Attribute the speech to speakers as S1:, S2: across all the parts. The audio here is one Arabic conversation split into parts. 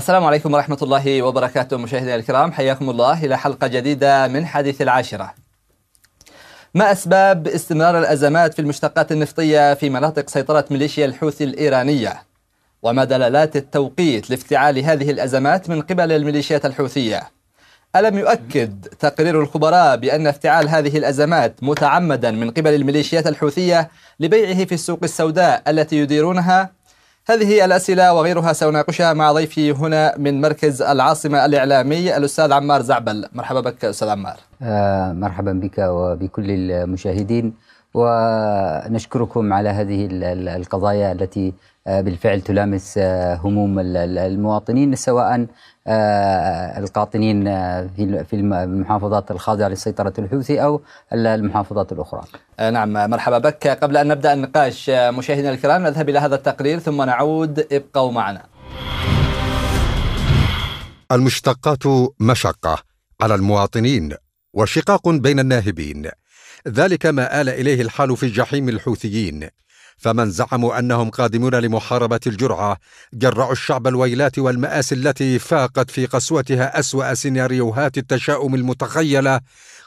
S1: السلام عليكم ورحمة الله وبركاته مشاهدينا الكرام حياكم الله إلى حلقة جديدة من حديث العاشرة ما أسباب استمرار الأزمات في المشتقات النفطية في مناطق سيطرة ميليشيا الحوثي الإيرانية وما دلالات التوقيت لافتعال هذه الأزمات من قبل الميليشيات الحوثية ألم يؤكد تقرير الخبراء بأن افتعال هذه الأزمات متعمدا من قبل الميليشيات الحوثية لبيعه في السوق السوداء التي يديرونها هذه الأسئلة وغيرها سأناقشها مع ضيفي هنا من مركز العاصمة الإعلامي الأستاذ عمار زعبل مرحبا بك أستاذ عمار
S2: آه مرحبا بك وبكل المشاهدين ونشكركم على هذه القضايا التي آه، بالفعل تلامس آه، هموم المواطنين سواء آه، القاطنين في المحافظات الخاضعة لسيطرة الحوثي أو المحافظات
S1: الأخرى نعم مرحبا بك قبل أن نبدأ النقاش مشاهدينا الكرام نذهب إلى هذا التقرير ثم نعود ابقوا معنا
S3: المشتقات مشقة على المواطنين وشقاق بين الناهبين ذلك ما آل إليه الحال في جحيم الحوثيين فمن زعموا أنهم قادمون لمحاربة الجرعة جرعوا الشعب الويلات والمآسي التي فاقت في قسوتها أسوأ سيناريوهات التشاؤم المتخيلة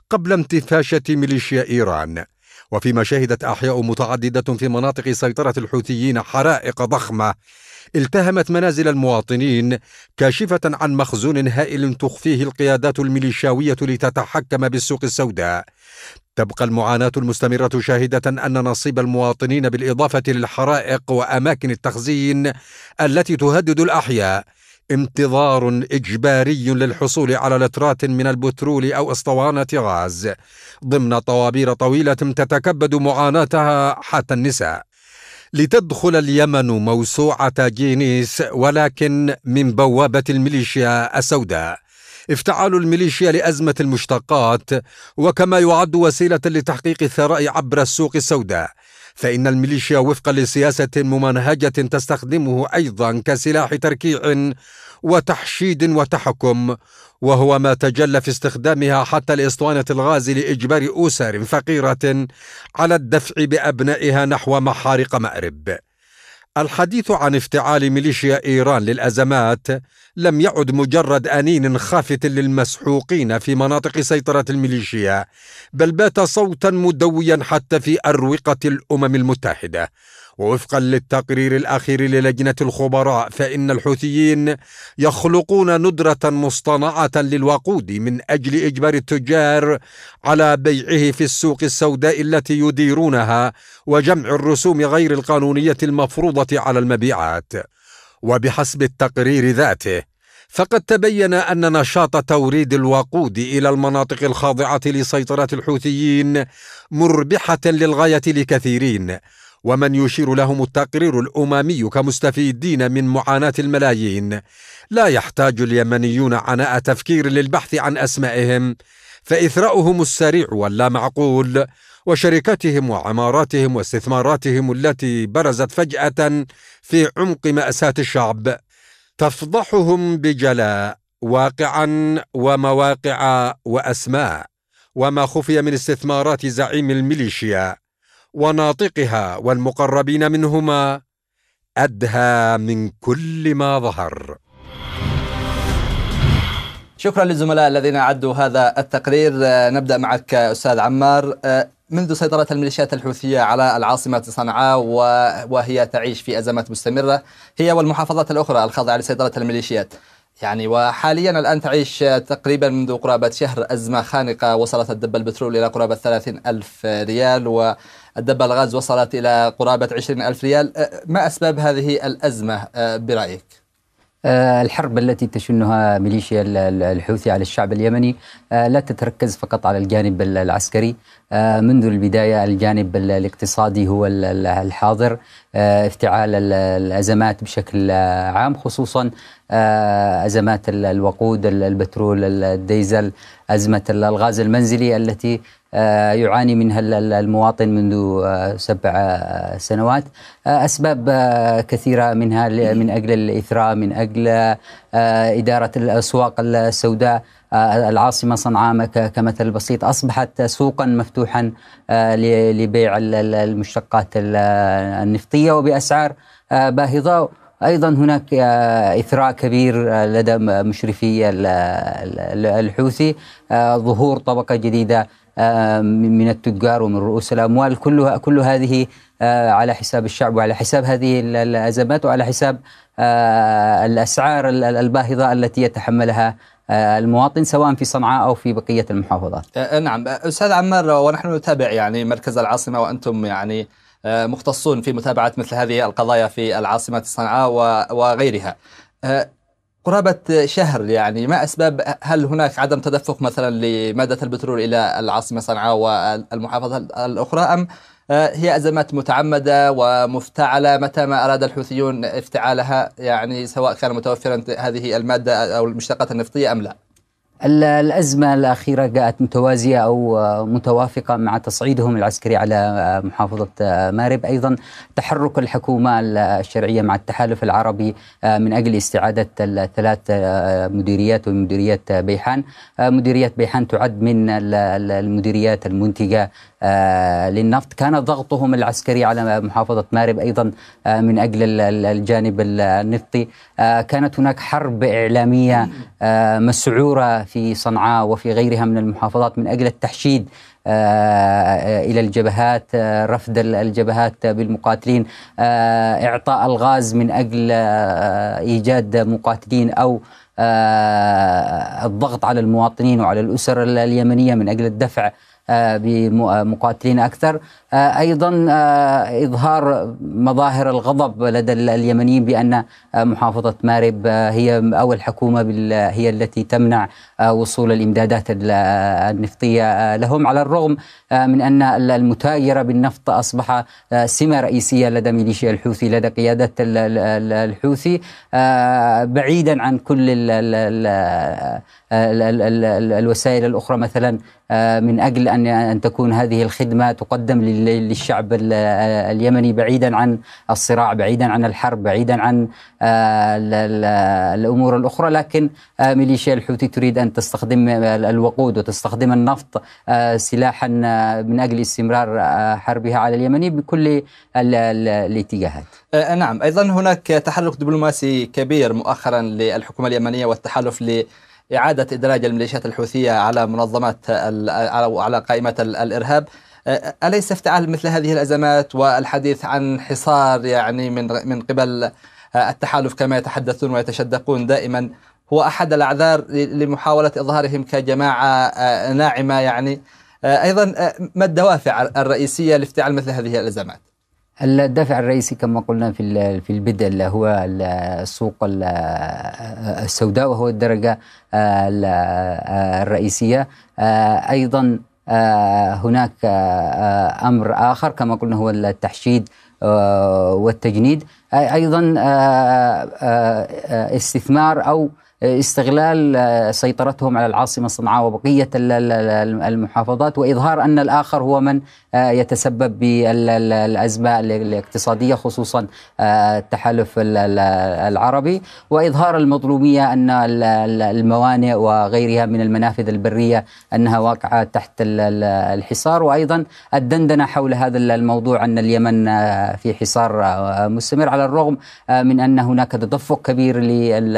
S3: قبل انتفاشة ميليشيا إيران وفيما شهدت أحياء متعددة في مناطق سيطرة الحوثيين حرائق ضخمة التهمت منازل المواطنين كاشفة عن مخزون هائل تخفيه القيادات الميليشاوية لتتحكم بالسوق السوداء تبقى المعاناة المستمرة شاهدة أن نصيب المواطنين بالإضافة للحرائق وأماكن التخزين التي تهدد الأحياء انتظار إجباري للحصول على لترات من البترول أو أسطوانة غاز ضمن طوابير طويلة تتكبد معاناتها حتى النساء لتدخل اليمن موسوعة جينيس ولكن من بوابة الميليشيا السوداء افتعال الميليشيا لازمه المشتقات وكما يعد وسيله لتحقيق الثراء عبر السوق السوداء فإن الميليشيا وفقا لسياسة ممنهجة تستخدمه أيضا كسلاح تركيع وتحشيد وتحكم وهو ما تجلى في استخدامها حتى لإسطوانة الغاز لإجبار أسر فقيرة على الدفع بأبنائها نحو محارق مأرب الحديث عن افتعال ميليشيا ايران للازمات لم يعد مجرد انين خافت للمسحوقين في مناطق سيطره الميليشيا بل بات صوتا مدويا حتى في اروقه الامم المتحده ووفقا للتقرير الأخير للجنة الخبراء فإن الحوثيين يخلقون ندرة مصطنعة للوقود من أجل إجبار التجار على بيعه في السوق السوداء التي يديرونها وجمع الرسوم غير القانونية المفروضة على المبيعات وبحسب التقرير ذاته فقد تبين ان نشاط توريد الوقود الى المناطق الخاضعه لسيطره الحوثيين مربحه للغايه لكثيرين ومن يشير لهم التقرير الاممي كمستفيدين من معاناه الملايين لا يحتاج اليمنيون عناء تفكير للبحث عن اسمائهم فاثراؤهم السريع واللامعقول وشركاتهم وعماراتهم واستثماراتهم التي برزت فجاه في عمق ماساه الشعب تفضحهم بجلاء واقعا ومواقع واسماء وما خفي من استثمارات زعيم الميليشيا وناطقها والمقربين منهما أدهى من كل ما ظهر
S1: شكرا للزملاء الذين أعدوا هذا التقرير آه، نبدأ معك آه، أستاذ عمار آه، منذ سيطرة الميليشيات الحوثية على العاصمة صنعاء وهي تعيش في أزمات مستمرة هي والمحافظات الأخرى الخاضعة لسيطرة الميليشيات يعني وحاليا الآن تعيش تقريبا منذ قرابة شهر أزمة خانقة وصلت الدب البترول إلى قرابة 30 ألف ريال الدبة الغاز وصلت إلى قرابة 20 ألف ريال أه، ما أسباب هذه الأزمة أه، برأيك؟
S2: أه، الحرب التي تشنها ميليشيا الحوثي على الشعب اليمني لا تتركز فقط على الجانب العسكري منذ البدايه الجانب الاقتصادي هو الحاضر افتعال الازمات بشكل عام خصوصا ازمات الوقود البترول الديزل ازمه الغاز المنزلي التي آه، يعاني منها المواطن منذ آه، سبع آه، سنوات أسباب كثيرة منها من أجل الإثراء من أجل إدارة الأسواق السوداء العاصمة صنعاء كمثل بسيط أصبحت سوقا مفتوحا لبيع المشتقات النفطية وبأسعار باهظة ايضا هناك اثراء كبير لدى مشرفي الحوثي ظهور طبقه جديده آه، من التجار ومن رؤوس الاموال كلها كل هذه آه، على حساب الشعب وعلى حساب هذه الازمات وعلى حساب آه، الاسعار الباهظه التي يتحملها المواطن سواء في صنعاء او في بقيه المحافظات.
S1: نعم استاذ عمار ونحن نتابع يعني مركز العاصمه وانتم يعني مختصون في متابعه مثل هذه القضايا في العاصمه صنعاء وغيرها. قرابة شهر يعني ما أسباب هل هناك عدم تدفق مثلا لمادة البترول إلى العاصمة صنعاء والمحافظات الأخرى أم آه، هي أزمات متعمدة ومفتعلة متى ما أراد الحوثيون افتعالها يعني سواء كان متوفرا هذه المادة أو المشتقات النفطية أم لا؟
S2: الأزمة الأخيرة جاءت متوازية أو آه، متوافقة مع تصعيدهم العسكري على آه، محافظة آه، مارب أيضا تحرك الحكومة الشرعية مع التحالف العربي من أجل استعادة الثلاث مديريات ومديرية بيحان مديرية بيحان تعد من المديريات المنتجة آه، للنفط كان ضغطهم العسكري على محافظة مارب أيضا آه، من أجل الجانب النفطي آه، كانت هناك حرب إعلامية مسعورة في صنعاء وفي غيرها من المحافظات من أجل التحشيد الى الجبهات رفد الجبهات بالمقاتلين اعطاء الغاز من اجل ايجاد مقاتلين او الضغط على المواطنين وعلى الاسر اليمنيه من اجل الدفع آه، بمقاتلين اكثر آه، ايضا آه، اظهار مظاهر الغضب لدى اليمنيين بان آه، محافظه مارب هي او الحكومه هي التي تمنع وصول الامدادات النفطيه لهم على الرغم من ان المتاجره بالنفط اصبح سمه رئيسيه لدى ميليشيا الحوثي لدى قياده الحوثي بعيدا عن كل الوسائل الاخرى مثلا من اجل ان ان تكون هذه الخدمه تقدم لل للشعب اليمني بعيدا عن الصراع بعيدا عن الحرب بعيدا عن آه، الامور الاخرى لكن آه، ميليشيا الحوثي تريد ان تستخدم آه، الوقود وتستخدم النفط سلاحا من اجل استمرار حربها على اليمني بكل الاتجاهات.
S1: نعم ايضا هناك تحرك دبلوماسي كبير مؤخرا للحكومه اليمنيه والتحالف ل إعادة إدراج الميليشيات الحوثية على منظمات أو على قائمة الإرهاب أليس افتعال مثل هذه الأزمات والحديث عن حصار يعني من من قبل التحالف كما يتحدثون ويتشدقون دائما هو أحد الأعذار لمحاولة إظهارهم كجماعة ناعمة يعني أيضا ما الدوافع الرئيسية لافتعال مثل هذه الأزمات؟
S2: الدافع الرئيسي كما قلنا في في البدء اللي هو السوق السوداء وهو الدرجه الرئيسيه ايضا آه، هناك آه، آه، امر اخر كما قلنا هو التحشيد والتجنيد ايضا استثمار او استغلال آه، سيطرتهم على العاصمه صنعاء وبقيه المحافظات واظهار ان الاخر هو من آه، يتسبب بالازمه الاقتصاديه خصوصا آه، التحالف العربي واظهار المظلوميه ان الموانئ وغيرها من المنافذ البريه انها واقعه تحت الحصار وايضا الدندنه حول هذا الموضوع ان اليمن في حصار مستمر على الرغم من ان هناك تدفق كبير لل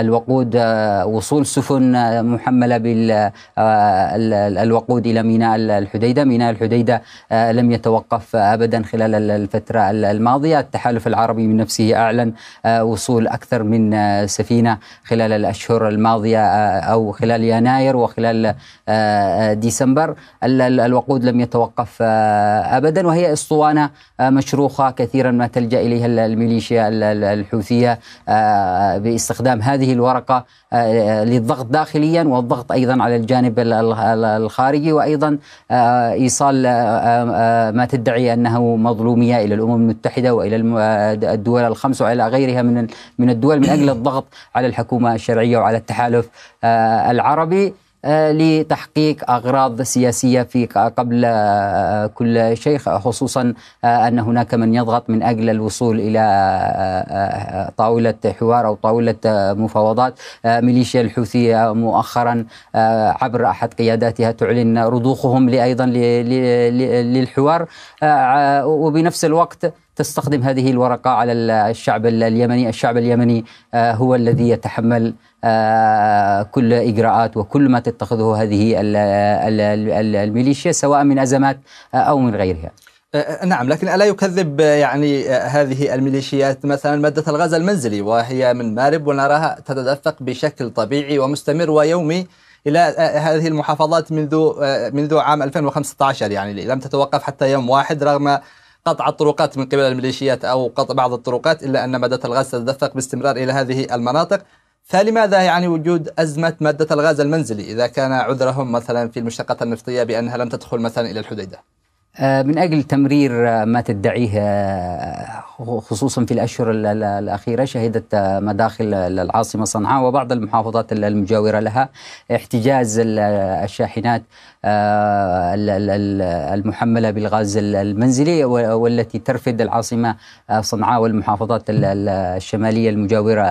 S2: الوقود آه، وصول سفن آه، محملة بالوقود آه، إلى ميناء الحديدة ميناء الحديدة لم يتوقف أبدا خلال الفترة الماضية التحالف العربي من نفسه أعلن وصول أكثر من سفينة خلال الأشهر الماضية أو خلال يناير وخلال ديسمبر الوقود لم يتوقف أبدا وهي أسطوانة مشروخة كثيرا ما تلجأ إليها الميليشيا الحوثية باستخدام هذه هذه الورقة آه، آه، للضغط داخليا والضغط أيضا على الجانب الخارجي وأيضا آه، إيصال ما تدعي أنه مظلومية إلى الأمم المتحدة وإلى الدول الخمس وإلى غيرها من من الدول من أجل الضغط على الحكومة الشرعية وعلى التحالف العربي لتحقيق أغراض سياسية في قبل آه، كل شيء خصوصا آه، أن هناك من يضغط من أجل الوصول إلى آه، طاولة حوار أو طاولة مفاوضات ميليشيا الحوثية مؤخرا عبر أحد قياداتها تعلن رضوخهم أيضا للحوار وبنفس الوقت تستخدم هذه الورقة على الشعب اليمني الشعب اليمني هو الذي يتحمل آه، كل اجراءات وكل ما تتخذه هذه الميليشيا سواء من ازمات او من غيرها.
S1: آه، آه، نعم لكن ألا يكذب يعني هذه الميليشيات مثلا مادة الغاز المنزلي وهي من مارب ونراها تتدفق بشكل طبيعي ومستمر ويومي إلى هذه المحافظات منذ منذ عام 2015 يعني لم تتوقف حتى يوم واحد رغم قطع الطرقات من قبل الميليشيات أو قطع بعض الطرقات إلا أن مادة الغاز تتدفق باستمرار إلى هذه المناطق فلماذا يعني وجود أزمة مادة الغاز المنزلي إذا كان عذرهم مثلا في المشتقات النفطية بأنها لم تدخل مثلا إلى الحديدة
S2: آه، من أجل تمرير آه، ما تدعيه آه، خصوصا في الأشهر الأخيرة شهدت آه، مداخل العاصمة صنعاء وبعض المحافظات المجاورة لها احتجاز الشاحنات آه، المحملة بالغاز المنزلي والتي ترفد العاصمة آه، صنعاء والمحافظات الشمالية المجاورة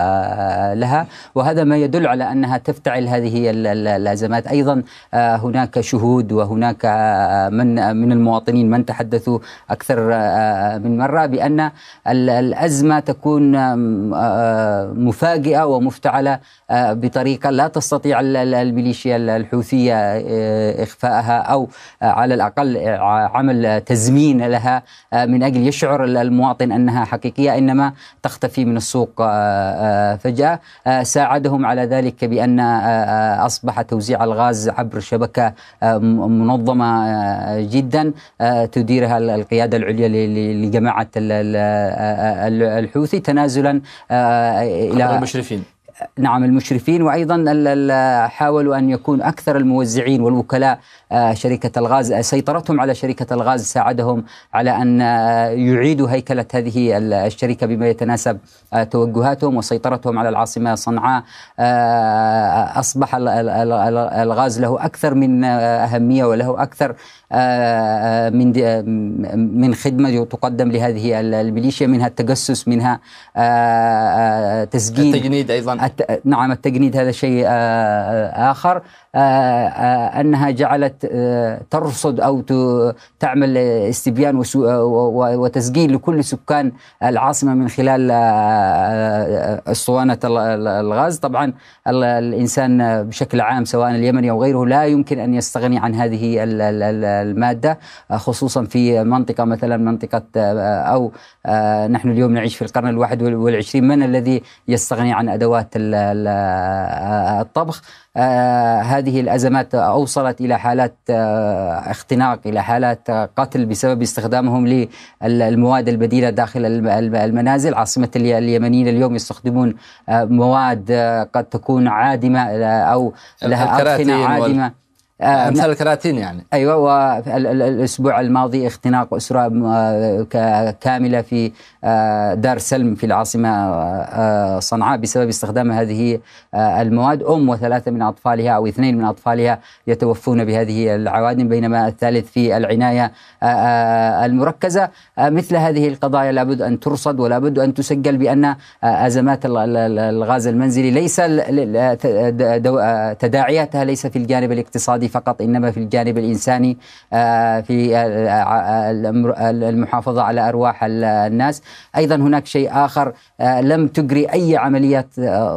S2: لها وهذا ما يدل على أنها تفتعل هذه الأزمات أيضا هناك شهود وهناك من من المواطنين من تحدثوا أكثر من مرة بأن الازمه تكون آه، مفاجئه ومفتعله آه، بطريقه لا تستطيع الميليشيا الحوثيه آه، إخفاءها او على الاقل عمل تزمين لها من اجل يشعر المواطن انها حقيقيه انما تختفي من السوق فجاه ساعدهم على ذلك بان اصبح توزيع الغاز عبر شبكه منظمه جدا تديرها القياده العليا لجماعه آه، آه، آه، الحوثي تنازلا إلى المشرفين نعم المشرفين وايضا حاولوا ان يكون اكثر الموزعين والوكلاء آه، شركة الغاز آه، سيطرتهم على شركة الغاز ساعدهم على أن آه، يعيدوا هيكلة هذه الشركة بما يتناسب توجهاتهم وسيطرتهم على العاصمة صنعاء أصبح الغاز له أكثر من أهمية وله أكثر من من خدمة تقدم لهذه الميليشيا منها التجسس منها تسجيل التجنيد أيضا نعم التجنيد هذا شيء آخر آه، آه، انها جعلت آه، ترصد او تعمل استبيان وتسجيل لكل سكان العاصمه من خلال اسطوانه الغاز، طبعا الانسان بشكل عام سواء اليمني او غيره لا يمكن ان يستغني عن هذه الماده خصوصا في منطقه مثلا منطقه او نحن اليوم نعيش في القرن الواحد والعشرين من الذي يستغني عن ادوات الطبخ آه، هذه الأزمات أوصلت إلى حالات آه، اختناق إلى حالات قتل بسبب استخدامهم للمواد البديلة داخل المنازل عاصمة اليمنيين اليوم يستخدمون آه، مواد قد تكون عادمة أو لها أدخنة عادمة
S1: آه، امثال الكراتين يعني
S2: ايوه والاسبوع الماضي اختناق اسره آه، كامله في آه، دار سلم في العاصمه صنعاء بسبب استخدام هذه المواد ام وثلاثه من اطفالها او اثنين من اطفالها يتوفون بهذه العوادم بينما الثالث في العنايه المركزه مثل هذه القضايا لابد ان ترصد ولابد ان تسجل بان ازمات الغاز المنزلي ليس تداعياتها ليس في الجانب الاقتصادي فقط انما في الجانب الانساني آه، في آه، آه، المحافظه على ارواح الناس ايضا هناك شيء اخر لم تجري اي عمليات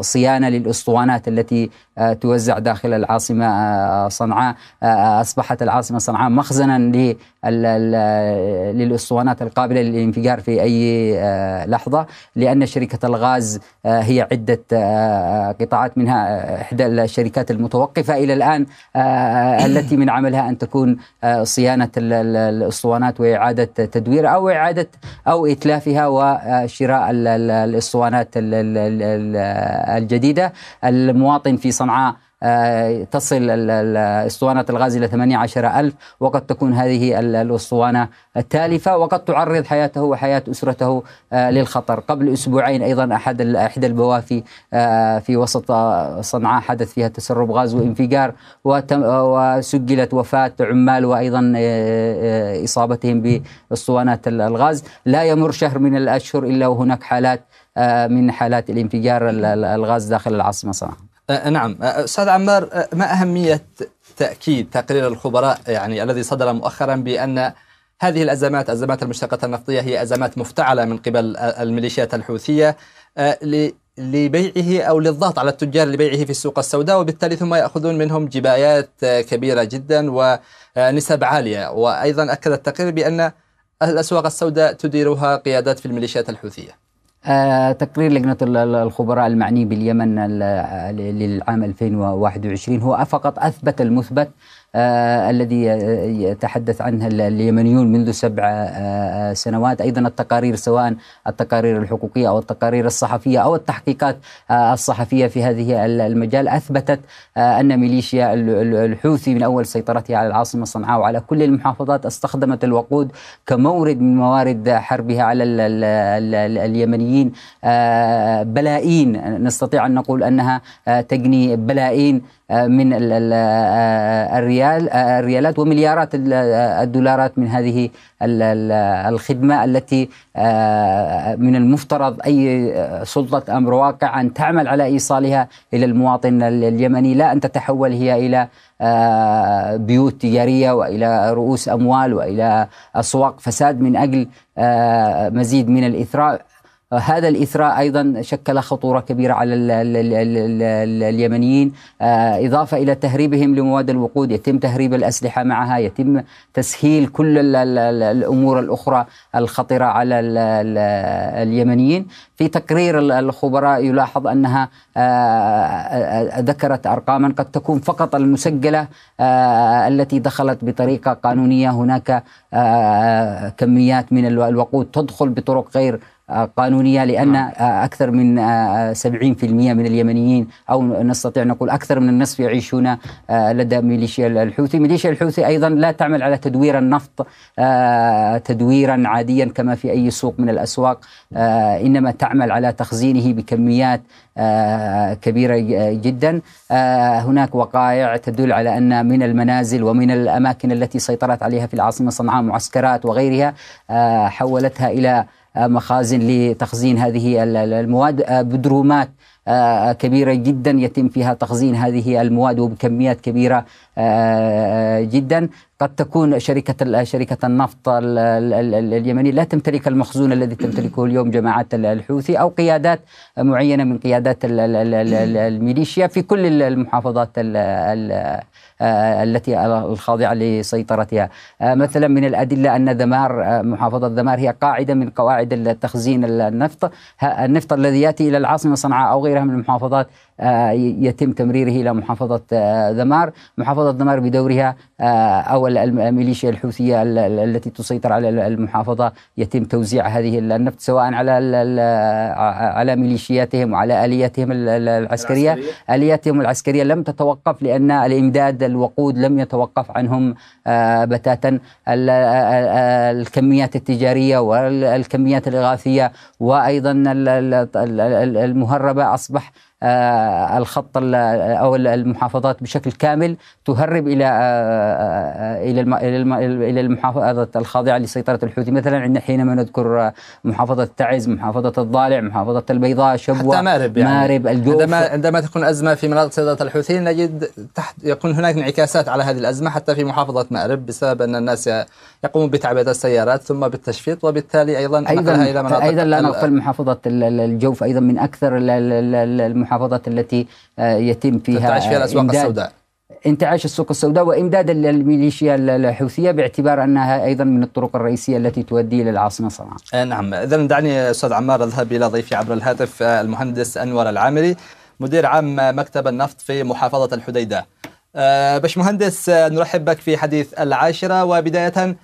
S2: صيانه للاسطوانات التي آه، توزع داخل العاصمة آه، صنعاء آه، أصبحت العاصمة صنعاء مخزنا للأسطوانات القابلة للانفجار في أي لحظة لأن شركة الغاز هي عدة قطاعات منها إحدى الشركات المتوقفة إلى الآن التي من عملها أن تكون صيانة الأسطوانات وإعادة تدويرها أو إعادة أو إتلافها وشراء الأسطوانات الجديدة المواطن في صنعاء صنعاء آه، تصل الاسطوانة الغاز إلى 18 ألف وقد تكون هذه الاسطوانة التالفة وقد تعرض حياته وحياة أسرته آه، للخطر قبل أسبوعين أيضا أحد إحدى البوافي آه، في وسط صنعاء حدث فيها تسرب غاز وانفجار وسجلت وفاة عمال وأيضا إصابتهم باسطوانات الغاز لا يمر شهر من الأشهر إلا وهناك حالات من حالات الانفجار الغاز داخل العاصمة صنعاء
S1: أه، أه، نعم أه، أستاذ عمار ما أهمية تأكيد تقرير الخبراء يعني الذي صدر مؤخرا بأن هذه الأزمات أزمات المشتقات النفطية هي أزمات مفتعلة من قبل الميليشيات الحوثية لبيعه أو للضغط على التجار لبيعه في السوق السوداء وبالتالي ثم يأخذون منهم جبايات كبيرة جدا ونسب عالية وأيضا أكد التقرير بأن الأسواق السوداء تديرها قيادات في الميليشيات الحوثية
S2: آه، تقرير لجنة الخبراء المعني باليمن للعام 2021 هو فقط أثبت المثبت آه، الذي يتحدث عنه اليمنيون منذ سبع آه، آه، سنوات أيضا التقارير سواء التقارير الحقوقية أو التقارير الصحفية أو التحقيقات الصحفية في هذه المجال أثبتت أن ميليشيا الحوثي من أول سيطرتها على العاصمة صنعاء وعلى كل المحافظات استخدمت الوقود كمورد من موارد حربها على اليمنيين بلايين نستطيع أن نقول أنها تجني بلايين من الريال ريال الريالات آه، ومليارات آه، الدولارات من هذه الخدمة التي آه، من المفترض أي سلطة أمر واقع أن تعمل على إيصالها إلى المواطن اليمني لا أن تتحول هي إلى بيوت تجارية وإلى رؤوس أموال وإلى أسواق فساد من أجل مزيد من الإثراء هذا الإثراء أيضا شكل خطورة كبيرة على ال ال اليمنيين آه، إضافة إلى تهريبهم لمواد الوقود يتم تهريب الأسلحة معها يتم تسهيل كل الأمور الأخرى الخطرة على ال اليمنيين في تقرير الخبراء يلاحظ أنها آه، آه، ذكرت أرقاما قد تكون فقط المسجلة التي دخلت بطريقة قانونية هناك كميات من الوقود تدخل بطرق غير قانونية لأن نعم. أكثر من 70% آه، آه، من اليمنيين أو نستطيع نقول أكثر من النصف يعيشون آه، لدى ميليشيا الحوثي ميليشيا الحوثي أيضا لا تعمل على تدوير النفط تدويرا عاديا كما في أي سوق من الأسواق إنما تعمل على تخزينه بكميات كبيرة جدا هناك وقائع تدل على أن من المنازل ومن الأماكن التي سيطرت عليها في العاصمة صنعاء معسكرات وغيرها حولتها إلى مخازن لتخزين هذه المواد آه، بدرومات آه، كبيره جدا يتم فيها تخزين هذه المواد وبكميات كبيره آه، جدا قد تكون شركة شركة النفط اليمنية لا تمتلك المخزون الذي تمتلكه اليوم جماعات الحوثي أو قيادات معينة من قيادات الميليشيا في كل المحافظات آه، التي الخاضعة لسيطرتها آه، مثلا من الأدلة أن ذمار محافظة ذمار هي قاعدة من قواعد تخزين النفط النفط الذي يأتي إلى العاصمة صنعاء أو غيرها من المحافظات يتم تمريره إلى محافظة ذمار محافظة تتفاوض الدمار بدورها آه، أو الميليشيا الحوثية التي تسيطر على المحافظة يتم توزيع هذه النفط سواء على آه، على ميليشياتهم وعلى آلياتهم العسكرية آلياتهم العسكرية لم تتوقف لأن الإمداد الوقود لم يتوقف عنهم آه، بتاتا الكميات التجارية والكميات الإغاثية وأيضا المهربة أصبح آه، الخط او المحافظات بشكل كامل تهرب الى آه، آه، الى الى المحافظات الخاضعه لسيطره الحوثي مثلا عندنا حينما نذكر محافظه تعز محافظه الضالع محافظه
S1: البيضاء شبوه حتى مارب يعني مارب الجوف عندما عندما تكون ازمه في مناطق سيطره الحوثيين نجد تحت يكون هناك انعكاسات على هذه الازمه حتى في محافظه مارب بسبب ان الناس يقومون بتعبئه السيارات ثم بالتشفيط وبالتالي ايضا ايضا الى مناطق ايضا لا نغفل
S2: محافظه الجوف ايضا من اكثر المحافظات التي آه، يتم فيها تعيش فيها الاسواق السوداء انتعاش السوق السوداء وامداد الميليشيا الحوثيه باعتبار انها ايضا من الطرق الرئيسيه التي تؤدي الى العاصمه صنعاء.
S1: آه، نعم، اذا دعني استاذ عمار اذهب الى ضيفي عبر الهاتف آه، المهندس انور العامري مدير عام مكتب النفط في محافظه الحديده. باش مهندس نرحب بك في حديث العاشره وبدايه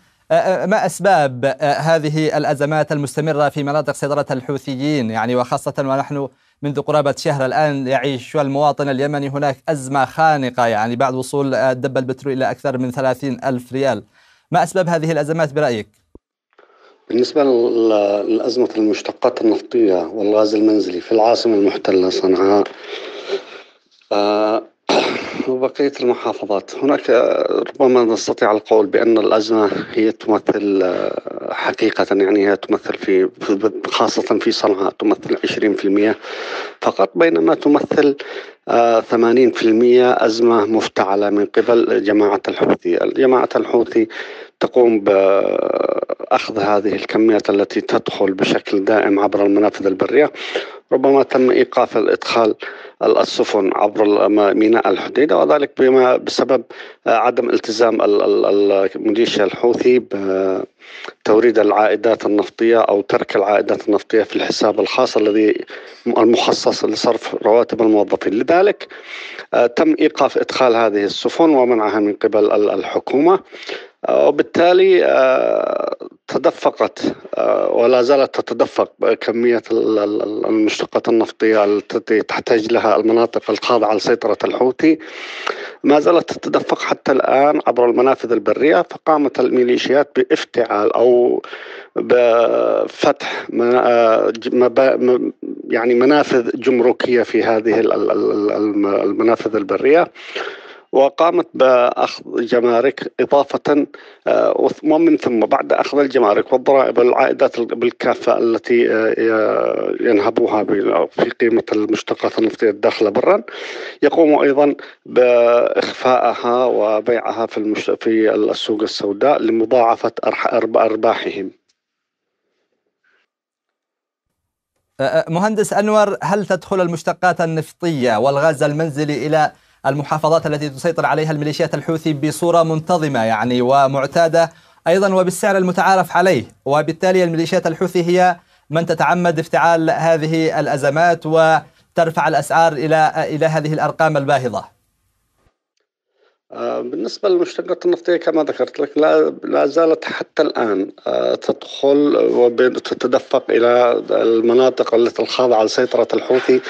S1: ما اسباب هذه الازمات المستمره في مناطق سيطره الحوثيين يعني وخاصه ونحن منذ قرابة شهر الآن يعيش المواطن اليمني هناك أزمة خانقة يعني بعد وصول الدب البترول إلى أكثر من 30 ألف ريال ما أسباب هذه الأزمات برأيك؟
S4: بالنسبة لأزمة المشتقات النفطية والغاز المنزلي في العاصمة المحتلة صنعاء آه، وبقية المحافظات هناك ربما نستطيع القول بأن الأزمة هي تمثل آه، حقيقة يعني هي تمثل في خاصة في صنعاء تمثل 20% فقط بينما تمثل 80% آه، أزمة مفتعلة من قبل جماعة الحوثي جماعة الحوثي تقوم بأخذ هذه الكميات التي تدخل بشكل دائم عبر المنافذ البرية ربما تم إيقاف الإدخال السفن عبر ميناء الحديدة وذلك بما بسبب آه، عدم التزام الميليشيا الحوثي بتوريد العائدات النفطية أو ترك العائدات النفطية في الحساب الخاص الذي المخصص لصرف رواتب الموظفين لذلك آه، تم إيقاف إدخال هذه السفن ومنعها من قبل الحكومة وبالتالي آه، تدفقت آه، ولا زالت تتدفق كمية المشتقات النفطية التي تحتاج لها المناطق الخاضعة لسيطرة الحوثي ما زالت تتدفق حتى الآن عبر المنافذ البرية فقامت الميليشيات بافتعال أو بفتح آه، يعني منافذ جمركية في هذه المنافذ البرية وقامت بأخذ جمارك إضافة آه، ومن ثم بعد أخذ الجمارك والضرائب والعائدات بالكافة التي آه، ينهبوها في قيمة المشتقات النفطية الداخلة برا يقوم أيضا بإخفائها وبيعها في في السوق السوداء لمضاعفة أرباحهم
S1: آه، مهندس أنور هل تدخل المشتقات النفطية والغاز المنزلي إلى المحافظات التي تسيطر عليها الميليشيات الحوثي بصورة منتظمة يعني ومعتادة أيضا وبالسعر المتعارف عليه وبالتالي الميليشيات الحوثي هي من تتعمد افتعال هذه الأزمات وترفع الأسعار إلى إلى هذه الأرقام الباهظة
S4: آه، بالنسبة للمشتقات النفطية كما ذكرت لك لا زالت حتى الآن آه، تدخل وتتدفق إلى المناطق التي الخاضعة لسيطرة الحوثي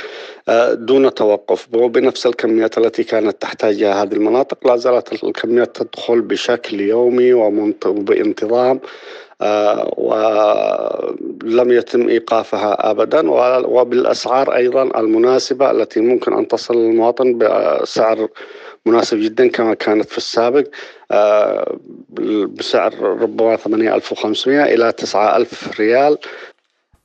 S4: آه، دون توقف وبنفس الكميات التي كانت تحتاجها هذه المناطق لا زالت الكميات تدخل بشكل يومي وبانتظام آه، ولم يتم ايقافها ابدا وبالاسعار ايضا المناسبه التي ممكن ان تصل للمواطن بسعر مناسب جدا كما كانت في السابق آه، بسعر ربما 8500 الى 9000 ريال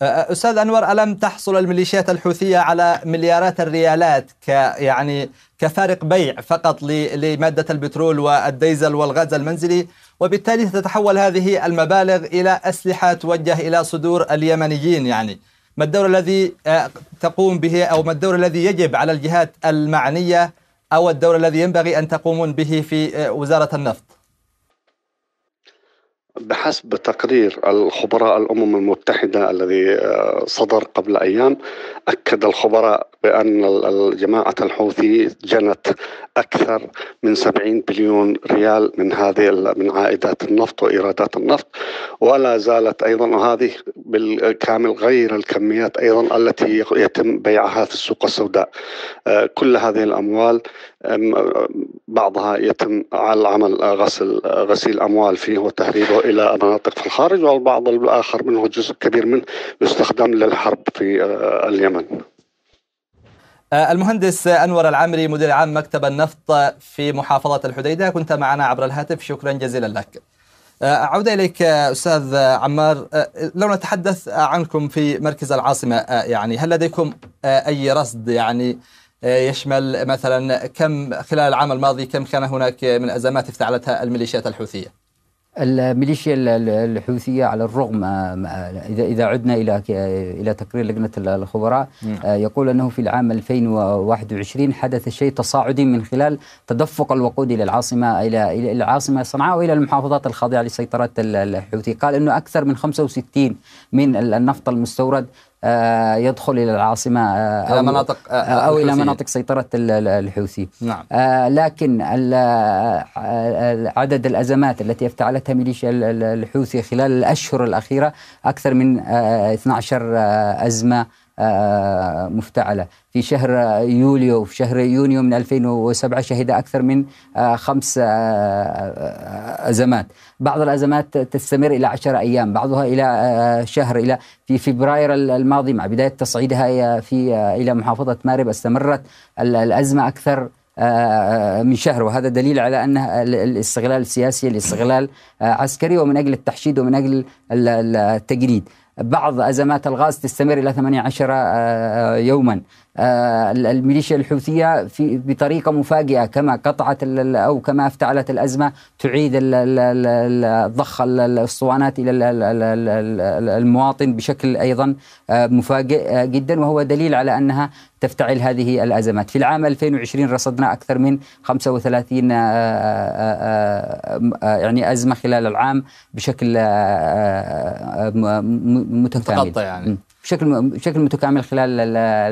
S1: أستاذ أنور ألم تحصل الميليشيات الحوثية على مليارات الريالات ك يعني كفارق بيع فقط لمادة البترول والديزل والغاز المنزلي وبالتالي تتحول هذه المبالغ إلى أسلحة توجه إلى صدور اليمنيين يعني ما الدور الذي تقوم به أو ما الدور الذي يجب على الجهات المعنية أو الدور الذي ينبغي أن تقومون به في وزارة النفط
S4: بحسب تقرير الخبراء الامم المتحده الذي آه، صدر قبل ايام اكد الخبراء بان جماعه الحوثي جنت اكثر من 70 بليون ريال من هذه من عائدات النفط وايرادات النفط ولا زالت ايضا وهذه بالكامل غير الكميات ايضا التي يتم بيعها في السوق السوداء آه، كل هذه الاموال بعضها يتم العمل غسل غسيل اموال فيه وتهريبه الى مناطق في الخارج والبعض الاخر منه جزء كبير منه يستخدم للحرب في آه، اليمن.
S1: آه، المهندس انور العمري مدير عام مكتب النفط في محافظه الحديده كنت معنا عبر الهاتف شكرا جزيلا لك. آه، عودة إليك أستاذ عمار لو نتحدث عنكم في مركز العاصمة يعني هل لديكم أي رصد يعني آه، يشمل مثلا كم خلال العام الماضي كم كان هناك من أزمات افتعلتها الميليشيات الحوثية؟
S2: الميليشيا الحوثيه على الرغم اذا اذا عدنا الى الى تقرير لجنه الخبراء آه، يقول انه في العام 2021 حدث شيء تصاعدي من خلال تدفق الوقود الى العاصمه الى الى العاصمه صنعاء والى المحافظات الخاضعه لسيطره الحوثي قال انه اكثر من 65 من النفط المستورد آه، يدخل الى العاصمه آه، الى مناطق آه، او الى مناطق سيطره الحوثي نعم. لكن عدد الازمات التي افتعلتها ميليشيا الحوثي خلال الاشهر الاخيره اكثر من 12 ازمه مفتعلة في شهر يوليو في شهر يونيو من 2007 شهد أكثر من آه، خمس آه، آه، أزمات بعض الأزمات تستمر إلى عشر أيام بعضها إلى شهر إلى في فبراير الماضي مع بداية تصعيدها في إلى محافظة مارب استمرت الأزمة أكثر من شهر وهذا دليل على ان الاستغلال السياسي الاستغلال عسكري ومن اجل التحشيد ومن اجل التجنيد بعض أزمات الغاز تستمر إلى 18 آه، آه، يوما الميليشيا الحوثية في بطريقة مفاجئة كما قطعت أو كما افتعلت الأزمة تعيد ضخ الاسطوانات إلى المواطن بشكل أيضا مفاجئ جدا وهو دليل على أنها تفتعل هذه الأزمات في العام 2020 رصدنا أكثر من 35 يعني أزمة خلال العام بشكل متكامل متقطع يعني بشكل بشكل متكامل خلال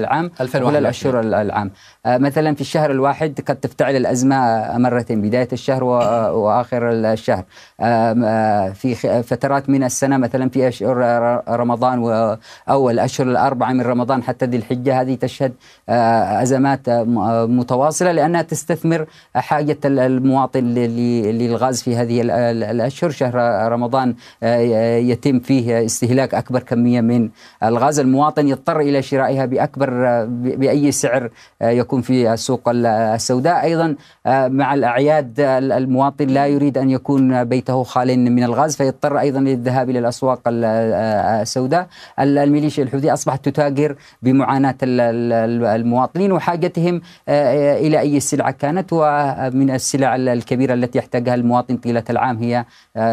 S2: العام 2021 خلال الاشهر العام آه، مثلا في الشهر الواحد قد تفتعل الازمه مرتين بدايه الشهر واخر الشهر آه، آه، في فترات من السنه مثلا في اشهر رمضان او الاشهر الاربعه من رمضان حتى ذي الحجه هذه تشهد ازمات متواصله لانها تستثمر حاجه المواطن للغاز في هذه الاشهر شهر رمضان يتم فيه استهلاك اكبر كميه من الغاز غاز المواطن يضطر إلى شرائها بأكبر بأي سعر آه، يكون في السوق السوداء أيضا آه، مع الأعياد المواطن لا يريد أن يكون بيته خال من الغاز فيضطر أيضا للذهاب إلى الأسواق آه، السوداء الميليشيا الحوثية أصبحت تتاجر بمعاناة المواطنين وحاجتهم إلى أي سلعة كانت ومن السلع الكبيرة التي يحتاجها المواطن طيلة العام هي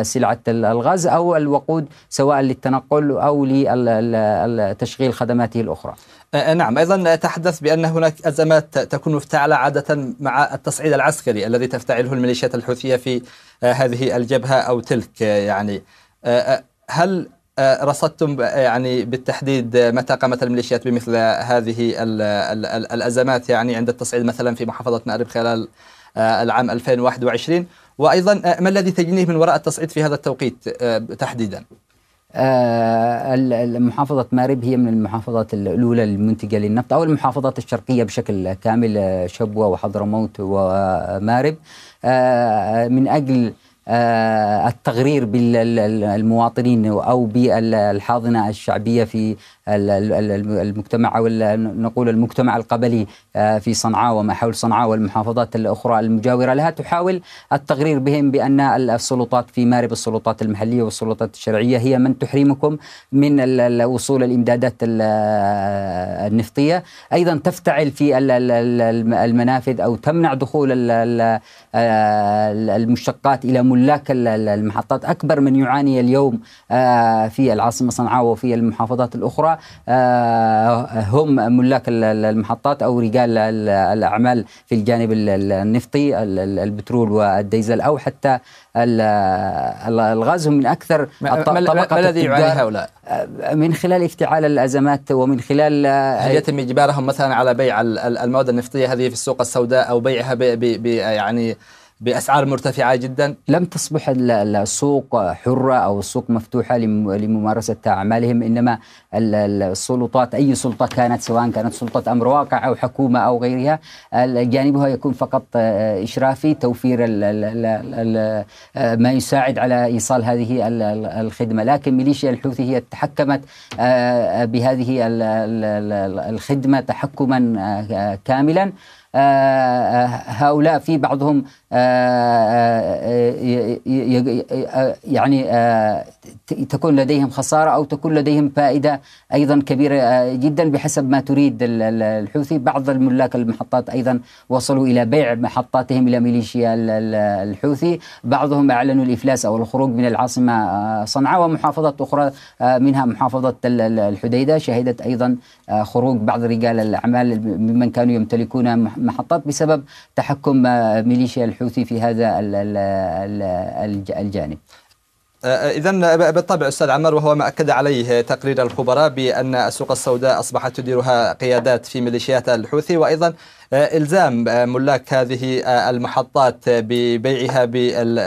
S2: سلعة الغاز أو الوقود سواء للتنقل أو لل خلال تشغيل خدماته الأخرى
S1: أه، أه، نعم أيضا تحدث بأن هناك أزمات تكون مفتعلة عادة مع التصعيد العسكري الذي تفتعله الميليشيات الحوثية في أه، هذه الجبهة أو تلك يعني هل رصدتم يعني بالتحديد متى قامت الميليشيات بمثل هذه الـ الـ الـ الأزمات يعني عند التصعيد مثلا في محافظة مأرب خلال العام 2021 وأيضا ما الذي تجنيه من وراء التصعيد في هذا التوقيت تحديدا؟
S2: آه، محافظة مارب هي من المحافظات الأولى المنتجة للنفط أو المحافظات الشرقية بشكل كامل آه، شبوة وحضرموت ومارب آه، من أجل آه، التغرير بالمواطنين او بالحاضنه الشعبيه في المجتمع او نقول المجتمع القبلي آه، في صنعاء وما حول صنعاء والمحافظات الاخرى المجاوره لها تحاول التغرير بهم بان السلطات في مارب السلطات المحليه والسلطات الشرعيه هي من تحرمكم من وصول الامدادات آه، النفطيه، ايضا تفتعل في المنافذ او تمنع دخول المشتقات الى ملاك المحطات أكبر من يعاني اليوم آه، في العاصمة صنعاء وفي المحافظات الأخرى آه، هم ملاك المحطات أو رجال الأعمال في الجانب النفطي البترول والديزل أو حتى الغاز هم من أكثر طبقة ما الذي يعاني هؤلاء؟ آه، من خلال افتعال الأزمات ومن خلال هل يتم
S1: إجبارهم مثلا على بيع المواد النفطية هذه في السوق السوداء أو بيعها ب يعني باسعار مرتفعه جدا
S2: لم تصبح السوق حره او السوق مفتوحه لممارسه اعمالهم انما السلطات اي سلطه كانت سواء كانت سلطه امر واقع او حكومه او غيرها جانبها يكون فقط آه، اشرافي توفير الـ الـ الـ آه، ما يساعد على ايصال هذه الخدمه لكن ميليشيا الحوثي هي تحكمت آه، بهذه الخدمه تحكما كاملا آه، آه، هؤلاء في بعضهم آه، يعني تكون لديهم خسارة أو تكون لديهم فائدة أيضا كبيرة جدا بحسب ما تريد الحوثي بعض الملاك المحطات أيضا وصلوا إلى بيع محطاتهم إلى ميليشيا الحوثي بعضهم أعلنوا الإفلاس أو الخروج من العاصمة صنعاء ومحافظات أخرى منها محافظة الحديدة شهدت أيضا خروج بعض رجال الأعمال ممن كانوا يمتلكون محطات بسبب تحكم آه، ميليشيا الحوثي في هذا الجانب
S1: آه، آه، إذا بالطبع أستاذ عمر وهو ما أكد عليه تقرير الخبراء بأن السوق السوداء أصبحت تديرها قيادات في ميليشيات الحوثي وأيضا إلزام ملاك هذه المحطات ببيعها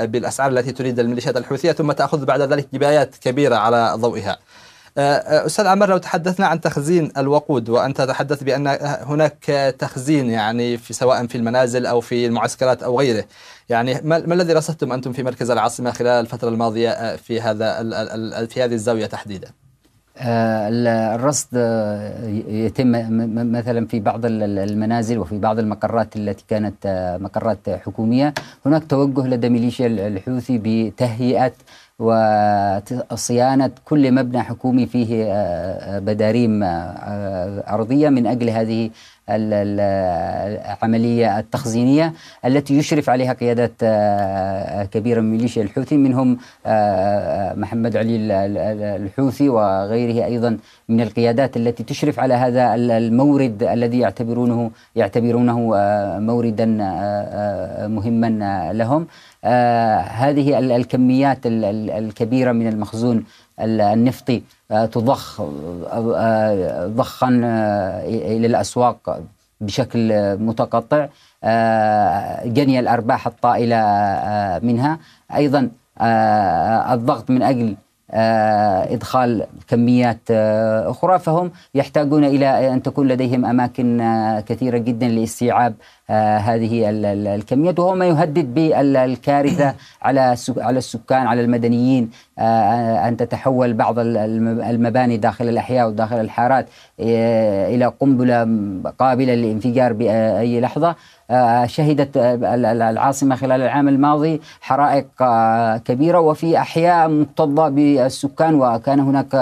S1: بالأسعار التي تريد الميليشيات الحوثية ثم تأخذ بعد ذلك جبايات كبيرة على ضوئها آه، آه، أستاذ عمر لو تحدثنا عن تخزين الوقود وأنت تحدث بأن هناك تخزين يعني في سواء في المنازل أو في المعسكرات أو غيره يعني ما الذي رصدتم أنتم في مركز العاصمة خلال الفترة الماضية آه، في هذا في هذه الزاوية تحديدا؟
S2: الرصد يتم مثلا في بعض المنازل وفي بعض المقرات التي كانت مقرات حكوميه هناك توجه لدى ميليشيا الحوثي بتهيئه وصيانة كل مبنى حكومي فيه آه، آه، بداريم آه، أرضية من أجل هذه العملية التخزينية التي يشرف عليها قيادات كبيرة من ميليشيا الحوثي منهم محمد علي الحوثي وغيره أيضا من القيادات التي تشرف على هذا المورد الذي يعتبرونه يعتبرونه موردا مهما لهم آه، هذه الكميات الكبيرة من المخزون النفطي آه، تضخ آه، ضخا إلى الأسواق بشكل متقطع جني الأرباح الطائلة منها أيضا الضغط من أجل ادخال كميات اخرى فهم يحتاجون الى ان تكون لديهم اماكن كثيره جدا لاستيعاب آه، هذه الكميات وهو ما يهدد بالكارثه على على السكان على المدنيين آه، آه، ان تتحول بعض المباني داخل الاحياء وداخل الحارات الى قنبله قابله للانفجار باي لحظه شهدت العاصمه خلال العام الماضي حرائق كبيره وفي احياء مكتظه بالسكان وكان هناك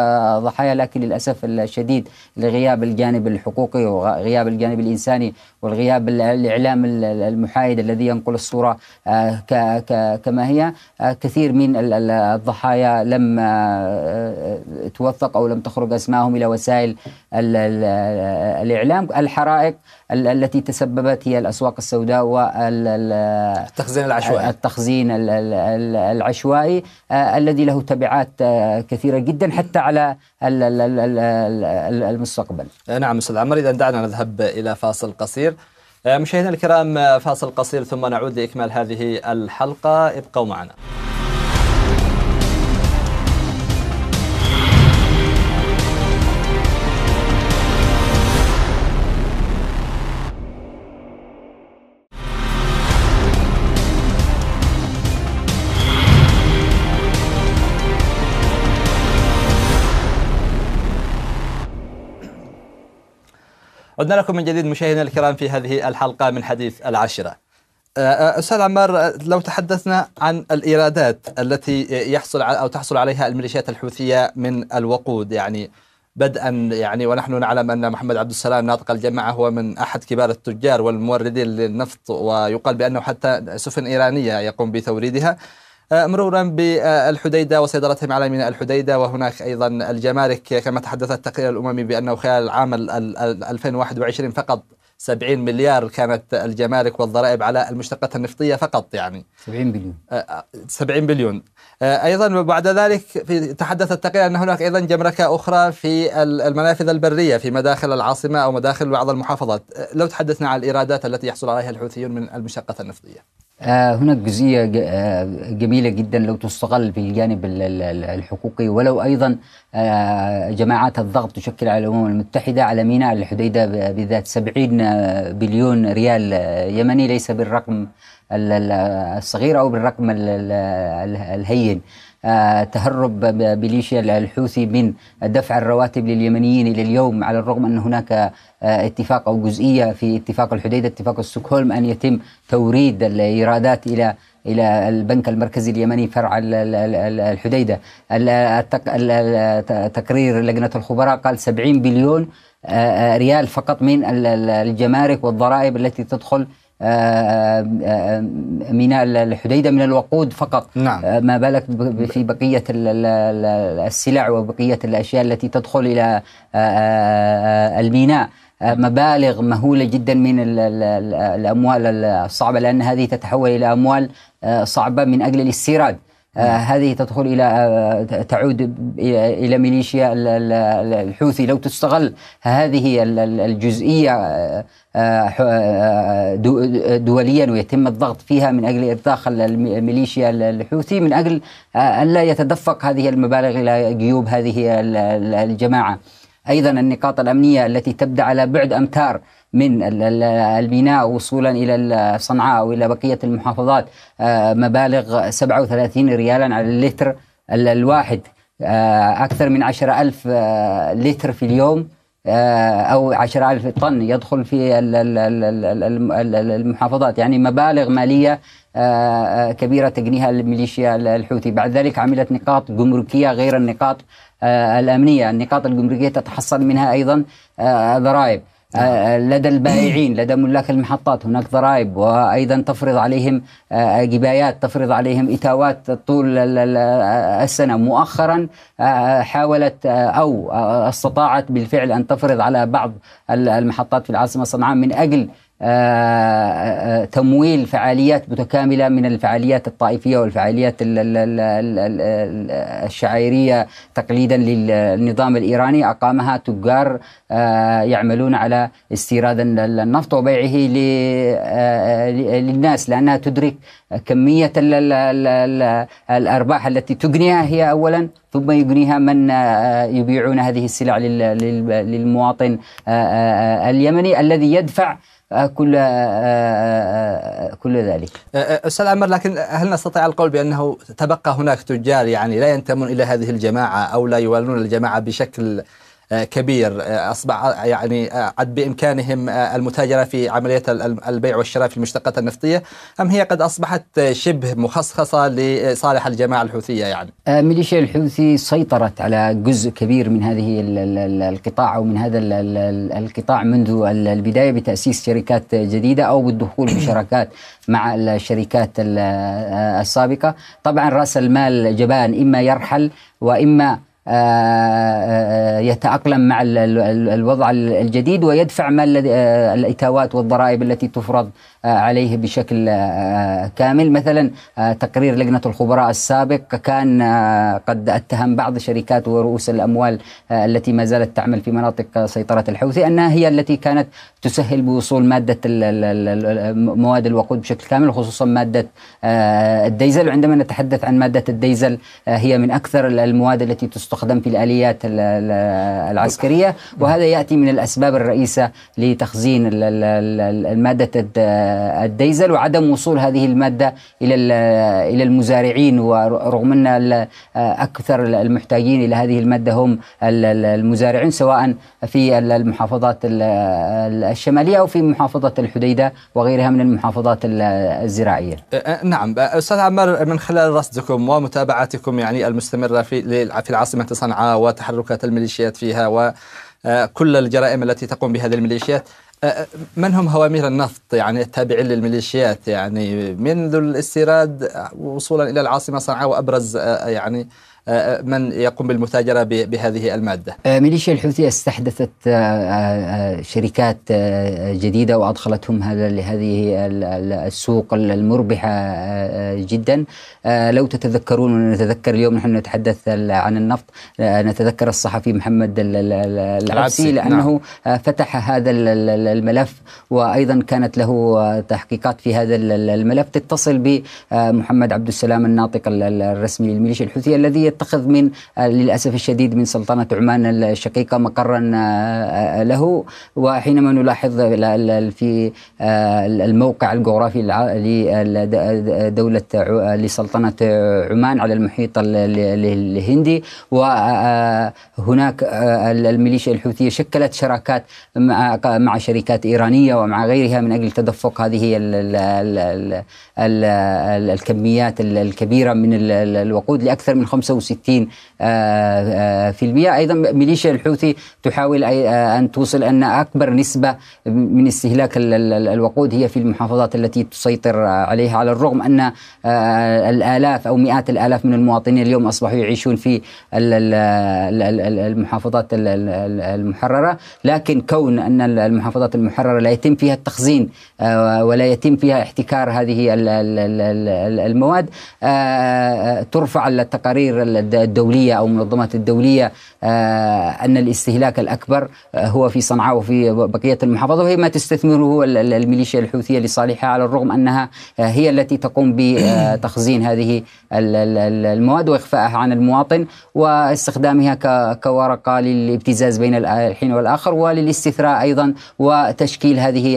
S2: ضحايا لكن للاسف الشديد لغياب الجانب الحقوقي وغياب الجانب الانساني والغياب الإعلام المحايد الذي ينقل الصورة كما هي كثير من الضحايا لم توثق أو لم تخرج أسمائهم إلى وسائل الإعلام الحرائق التي تسببت هي الأسواق السوداء والتخزين العشوائي التخزين العشوائي الذي له تبعات كثيرة جدا حتى على المستقبل
S1: نعم أستاذ عمر إذا دعنا نذهب إلى فاصل قصير مشاهدينا الكرام فاصل قصير ثم نعود لإكمال هذه الحلقة ابقوا معنا عدنا لكم من جديد مشاهدينا الكرام في هذه الحلقة من حديث العاشرة أه، أه، أستاذ عمار لو تحدثنا عن الإيرادات التي يحصل أو تحصل عليها الميليشيات الحوثية من الوقود يعني بدءا يعني ونحن نعلم أن محمد عبد السلام ناطق الجماعة هو من أحد كبار التجار والموردين للنفط ويقال بأنه حتى سفن إيرانية يقوم بتوريدها آه، مرورا بالحديدة وسيطرتهم على ميناء الحديدة وهناك أيضا الجمارك كما تحدث التقرير الأممي بأنه خلال العام 2021 فقط 70 مليار كانت الجمارك والضرائب على المشتقات النفطية فقط يعني 70 بليون 70 آه، آه، بليون أيضا بعد ذلك في تحدث التقرير أن هناك أيضا جمركة أخرى في المنافذ البرية في مداخل العاصمة أو مداخل بعض المحافظات لو تحدثنا عن الإيرادات التي يحصل عليها الحوثيون من المشتقات النفطية
S2: آه، هناك جزئية آه، جميلة جدا لو تستغل في الجانب الحقوقي ولو أيضا آه، جماعات الضغط تشكل على الأمم المتحدة على ميناء الحديدة بذات 70 بليون ريال يمني ليس بالرقم الصغير أو بالرقم الهين آه، تهرب ميليشيا الحوثي من دفع الرواتب لليمنيين الى اليوم على الرغم ان هناك آه، اتفاق او جزئيه في اتفاق الحديده اتفاق ستوكهولم ان يتم توريد الايرادات الى الى البنك المركزي اليمني فرع الحديده تقرير لجنه الخبراء قال 70 بليون آه، ريال فقط من الجمارك والضرائب التي تدخل آه، آه، آه، ميناء الحديده من الوقود فقط نعم. ما بالك في بقيه السلع وبقيه الاشياء التي تدخل الى الميناء مبالغ مهوله جدا من الاموال الصعبه لان هذه تتحول الى اموال صعبه من اجل الاستيراد آه، نعم. هذه تدخل الى آه، تعود الى ميليشيا الحوثي لو تستغل هذه الجزئيه آه، دوليا ويتم الضغط فيها من اجل ارضاخ الميليشيا الحوثي من اجل ان لا يتدفق هذه المبالغ الى جيوب هذه الجماعه. ايضا النقاط الامنيه التي تبدا على بعد امتار من الميناء وصولا إلى صنعاء او الى بقية المحافظات آه، مبالغ 37 ريالا على اللتر الواحد آه، أكثر من 10000 آه، لتر في اليوم أو 10000 طن يدخل في المحافظات يعني مبالغ مالية كبيرة تجنيها الميليشيا الحوثي بعد ذلك عملت نقاط جمركية غير النقاط الأمنية النقاط الجمركية تتحصل منها أيضا ضرائب نعم. آه، آه، لدى البائعين لدى ملاك المحطات هناك ضرائب وايضا تفرض عليهم آه، جبايات تفرض عليهم اتاوات طول السنه مؤخرا حاولت او استطاعت بالفعل ان تفرض على بعض المحطات في العاصمه صنعاء من اجل آه، آه، آه، تمويل فعاليات متكاملة من الفعاليات الطائفية والفعاليات الشعيرية تقليدا للنظام الإيراني أقامها تجار يعملون على استيراد النفط وبيعه للناس لأنها تدرك كمية الأرباح التي تجنيها هي أولا ثم يجنيها من يبيعون هذه السلع للمواطن اليمني الذي يدفع كل آه، آه، آه، كل ذلك
S1: استاذ عمر لكن هل نستطيع القول بانه تبقى هناك تجار يعني لا ينتمون الى هذه الجماعه او لا يوالون الجماعه بشكل آه، كبير آه، أصبح آه، يعني عد بإمكانهم المتاجرة في عملية البيع والشراء في المشتقات النفطية أم هي قد أصبحت شبه مخصصة لصالح الجماعة الحوثية يعني
S2: ميليشيا الحوثي سيطرت على جزء كبير من هذه القطاع أو من هذا القطاع منذ البداية بتأسيس شركات جديدة أو بالدخول بشراكات مع الشركات السابقة طبعا رأس المال جبان إما يرحل وإما آه، آه، آه، يتأقلم مع الوضع الجديد ويدفع ما الإتاوات والضرائب التي تفرض عليه بشكل كامل مثلا تقرير لجنة الخبراء السابق كان قد اتهم بعض الشركات ورؤوس الأموال التي ما زالت تعمل في مناطق سيطرة الحوثي أنها هي التي كانت تسهل بوصول مادة مواد الوقود بشكل كامل خصوصا مادة الديزل وعندما نتحدث عن مادة الديزل هي من أكثر المواد التي تستخدم تستخدم في الآليات العسكرية وهذا يأتي من الأسباب الرئيسة لتخزين المادة الديزل وعدم وصول هذه المادة إلى إلى المزارعين ورغم أن أكثر المحتاجين إلى هذه المادة هم المزارعين سواء في المحافظات الشمالية أو في محافظة الحديدة وغيرها من المحافظات الزراعية أه،
S1: أه، نعم أه، أستاذ عمار من خلال رصدكم ومتابعتكم يعني المستمرة في العاصمة مدينه صنعاء وتحركات الميليشيات فيها وكل آه، الجرائم التي تقوم بها هذه الميليشيات آه، آه، من هم هوامير النفط يعني التابعين للميليشيات يعني منذ الاستيراد وصولا إلى العاصمة صنعاء وأبرز يعني من يقوم بالمتاجرة بهذه المادة
S2: آه، ميليشيا الحوثي استحدثت آه، آه، شركات جديدة وأدخلتهم لهذه السوق المربحة جدا لو تتذكرون ونتذكر اليوم نحن نتحدث عن النفط نتذكر الصحفي محمد العبسي لأنه نعم. فتح هذا الملف وأيضا كانت له تحقيقات في هذا الملف تتصل بمحمد عبد السلام الناطق الرسمي للميليشيا الحوثية الذي يتخذ من آه، للاسف الشديد من سلطنه عمان الشقيقه مقرا آه، آه، له وحينما نلاحظ في الموقع الجغرافي لدوله لسلطنه عمان على المحيط الهندي وهناك الميليشيا الحوثيه شكلت شراكات مع شركات ايرانيه ومع غيرها من اجل تدفق هذه الكميات الكبيره من الوقود لاكثر من 75 في المئة أيضا ميليشيا الحوثي تحاول أن توصل أن أكبر نسبة من استهلاك الوقود هي في المحافظات التي تسيطر عليها على الرغم أن الآلاف أو مئات الآلاف من المواطنين اليوم أصبحوا يعيشون في المحافظات المحررة لكن كون أن المحافظات المحررة لا يتم فيها التخزين ولا يتم فيها احتكار هذه المواد ترفع التقارير الدولية أو المنظمات الدولية آه، أن الاستهلاك الأكبر آه، هو في صنعاء وفي بقية المحافظة وهي ما تستثمره الميليشيا الحوثية لصالحها على الرغم أنها آه، هي التي تقوم بتخزين هذه المواد وإخفائها عن المواطن واستخدامها كورقة للابتزاز بين الحين والآخر وللاستثراء أيضا وتشكيل هذه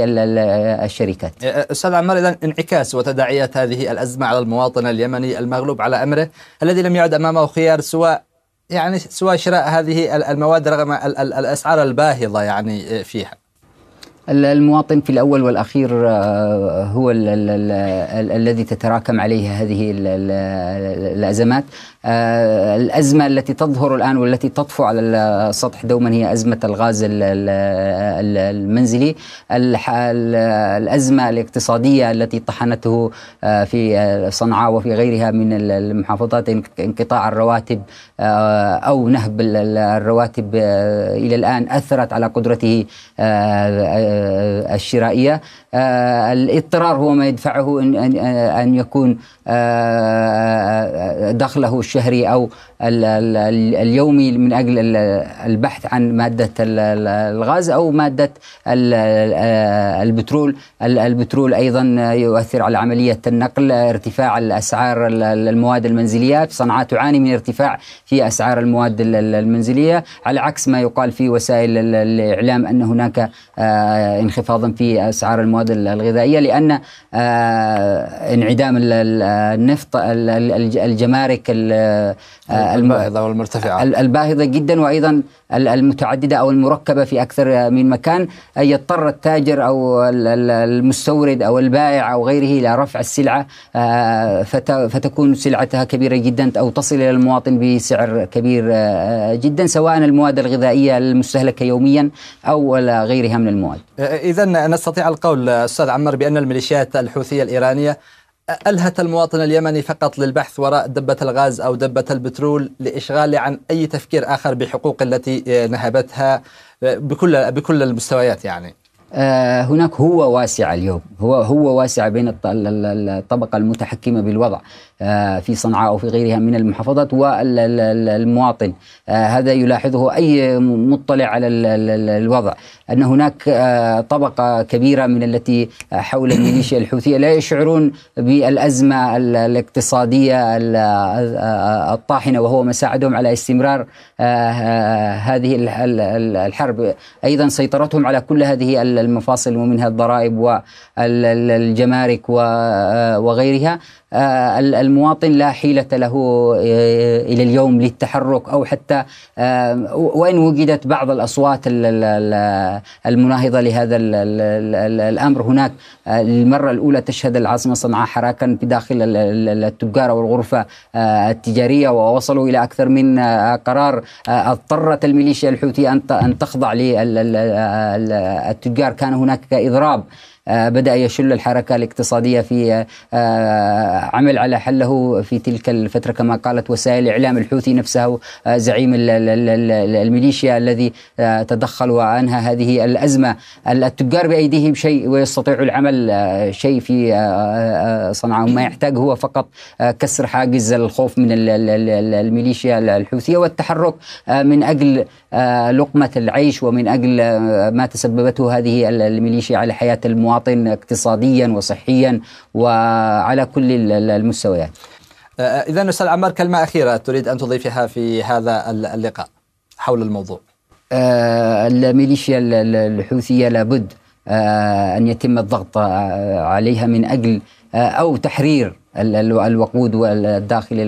S2: الشركات
S1: أستاذ عمار إذا انعكاس وتداعيات هذه الأزمة على المواطن اليمني المغلوب على أمره الذي لم يعد أمامه أو خيار سواء يعني سواء شراء هذه المواد رغم الأسعار الباهظة يعني آه، فيها
S2: المواطن في الاول والاخير آه، هو الذي تتراكم عليه هذه الازمات آه، الازمه التي تظهر الان والتي تطفو على السطح دوما هي ازمه الغاز المنزلي الازمه الاقتصاديه التي طحنته آه، في صنعاء وفي غيرها من المحافظات انقطاع الرواتب او نهب الرواتب الى الان اثرت على قدرته آه، الشرائيه آه، الاضطرار هو ما يدفعه ان ان آه، يكون دخله الشهري او اليومي من اجل البحث عن ماده الغاز او ماده البترول البترول ايضا يؤثر على عمليه النقل ارتفاع الاسعار المواد المنزليه صنعاء تعاني من ارتفاع في اسعار المواد المنزليه على عكس ما يقال في وسائل الاعلام ان هناك آه، انخفاضا في اسعار المواد الغذائيه لان آه، انعدام النفط الجمارك آه، الباهظه والمرتفعه الباهظه جدا وايضا المتعدده او المركبه في اكثر من مكان يضطر التاجر او المستورد او البائع او غيره الى رفع السلعه فتكون سلعتها كبيره جدا او تصل الى المواطن بسعر كبير جدا سواء المواد الغذائيه المستهلكه يوميا او غيرها من المواد.
S1: آه، إذا نستطيع القول آه، أستاذ عمر بأن الميليشيات الحوثية الإيرانية آه، ألهت المواطن اليمني فقط للبحث وراء دبة الغاز أو دبة البترول لإشغاله عن أي تفكير آخر بحقوق التي نهبتها بكل بكل المستويات يعني.
S2: هناك هو واسعة اليوم هو هو واسعة بين الطبقة المتحكمة بالوضع في صنعاء أو في غيرها من المحافظات والمواطن هذا يلاحظه أي مطلع على الوضع أن هناك آه، طبقة كبيرة من التي آه، حول الميليشيا الحوثية لا يشعرون بالأزمة الاقتصادية آه، الطاحنة وهو ما ساعدهم على استمرار هذه الحرب أيضا سيطرتهم على كل هذه المفاصل ومنها الضرائب والجمارك وغيرها المواطن لا حيلة له إلى اليوم للتحرك أو حتى وإن وجدت بعض الأصوات المناهضة لهذا الأمر هناك آه، للمرة الأولى تشهد العاصمة صنعاء حراكا بداخل التجار والغرفة آه، التجارية ووصلوا إلى أكثر من آه، قرار اضطرت الميليشيا الحوثية أن تخضع للتجار كان هناك إضراب آه، بدأ يشل الحركة الاقتصادية في آه، آه، عمل على حله في تلك الفترة كما قالت وسائل الاعلام الحوثي نفسه زعيم الميليشيا الذي تدخل وأنهى هذه الأزمة التجار بأيديهم شيء ويستطيع العمل شيء في صنعاء ما يحتاج هو فقط كسر حاجز الخوف من الميليشيا الحوثية والتحرك من أجل لقمة العيش ومن أجل ما تسببته هذه الميليشيا على حياة المواطن المواطن اقتصاديا وصحيا وعلى كل المستويات أه،
S1: أه، إذا أستاذ عمار كلمة أخيرة تريد أن تضيفها في هذا اللقاء حول الموضوع
S2: أه، الميليشيا الحوثية لابد أن يتم الضغط عليها من أجل أو تحرير الوقود الداخلي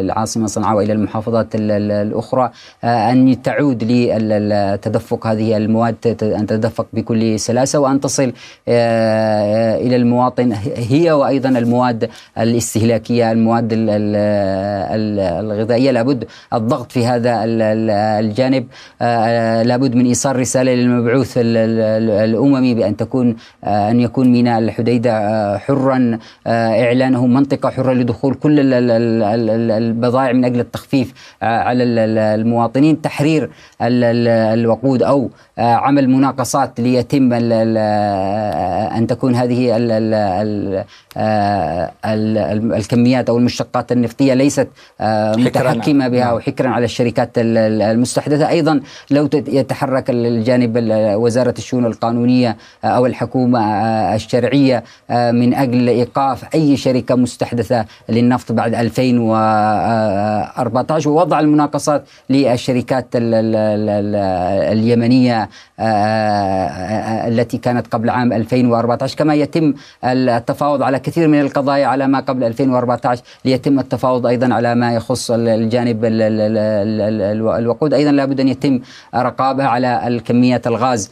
S2: العاصمة صنعاء وإلى المحافظات الأخرى أن تعود لتدفق هذه المواد أن تدفق بكل سلاسة وأن تصل إلى المواطن هي وأيضا المواد الاستهلاكية المواد الغذائية لابد الضغط في هذا الجانب لابد من إيصال رسالة للمبعوث الأممي بأن تكون أن يكون ميناء الحديدة حرا إعلانه منطقه حره لدخول كل البضائع من اجل التخفيف على المواطنين تحرير الوقود او عمل مناقصات ليتم ان تكون هذه الكميات او المشتقات النفطيه ليست متحكمه بها وحكرا على الشركات المستحدثه ايضا لو يتحرك الجانب وزاره الشؤون القانونيه او الحكومه الشرعيه من اجل ايقاف اي شركه المستحدثة للنفط بعد 2014 ووضع المناقصات للشركات اليمنية آه، آه، آه، التي كانت قبل عام 2014 كما يتم التفاوض على كثير من القضايا على ما قبل 2014 ليتم التفاوض أيضا على ما يخص الجانب الوقود أيضا لابد أن يتم رقابة على الكمية الغاز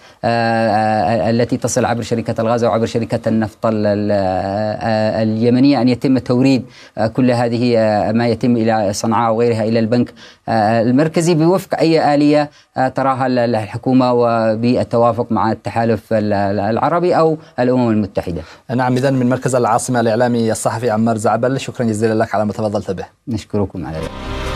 S2: التي تصل عبر شركة الغاز أو عبر شركة النفط اليمنية أن يتم توريد آه، كل هذه آه، ما يتم إلى صنعاء وغيرها إلى البنك آه، المركزي بوفق أي آلية تراها الحكومة وبالتوافق مع التحالف
S1: العربي أو الأمم المتحدة نعم إذا من مركز العاصمة الإعلامي الصحفي عمار زعبل شكرا جزيلا لك على ما تفضلت به نشكركم على ذلك